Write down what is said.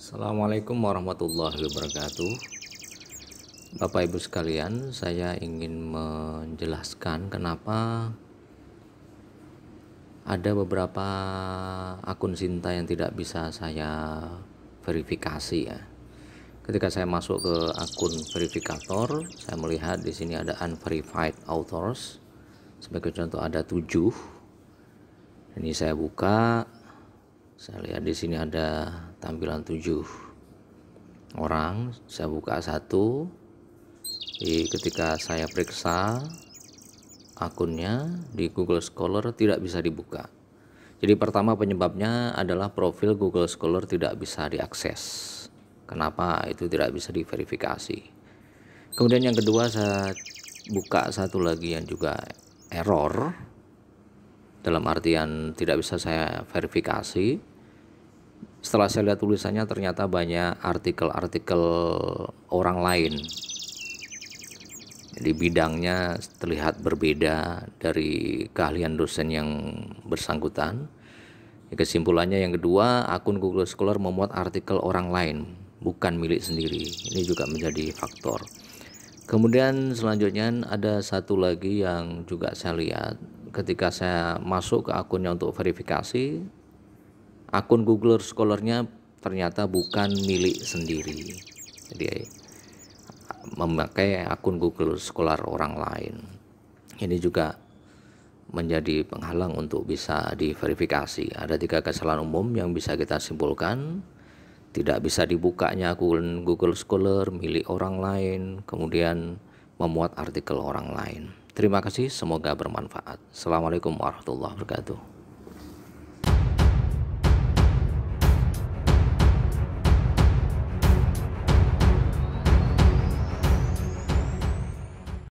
Assalamualaikum warahmatullahi wabarakatuh Bapak Ibu sekalian saya ingin menjelaskan kenapa ada beberapa akun Sinta yang tidak bisa saya verifikasi ya ketika saya masuk ke akun verifikator saya melihat di sini ada unverified authors sebagai contoh ada 7 ini saya buka saya lihat di sini ada tampilan tujuh orang saya buka satu di ketika saya periksa akunnya di Google Scholar tidak bisa dibuka jadi pertama penyebabnya adalah profil Google Scholar tidak bisa diakses kenapa itu tidak bisa diverifikasi kemudian yang kedua saya buka satu lagi yang juga error dalam artian tidak bisa saya verifikasi setelah saya lihat tulisannya ternyata banyak artikel-artikel orang lain jadi bidangnya terlihat berbeda dari keahlian dosen yang bersangkutan ya, kesimpulannya yang kedua akun Google Scholar memuat artikel orang lain bukan milik sendiri ini juga menjadi faktor kemudian selanjutnya ada satu lagi yang juga saya lihat ketika saya masuk ke akunnya untuk verifikasi akun Google Scholar-nya ternyata bukan milik sendiri. Jadi memakai akun Google Scholar orang lain. Ini juga menjadi penghalang untuk bisa diverifikasi. Ada tiga kesalahan umum yang bisa kita simpulkan. Tidak bisa dibukanya akun Google Scholar milik orang lain, kemudian memuat artikel orang lain. Terima kasih, semoga bermanfaat. Assalamualaikum warahmatullahi wabarakatuh.